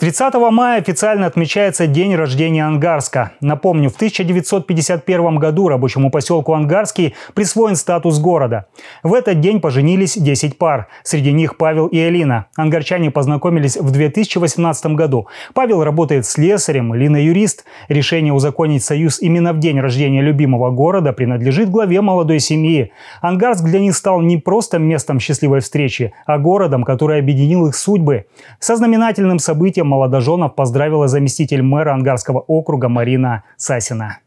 30 мая официально отмечается день рождения Ангарска. Напомню, в 1951 году рабочему поселку Ангарский присвоен статус города. В этот день поженились 10 пар. Среди них Павел и Элина. Ангарчане познакомились в 2018 году. Павел работает слесарем, Лина юрист. Решение узаконить союз именно в день рождения любимого города принадлежит главе молодой семьи. Ангарск для них стал не просто местом счастливой встречи, а городом, который объединил их судьбы. Со знаменательным событием молодоженов поздравила заместитель мэра Ангарского округа Марина Сасина.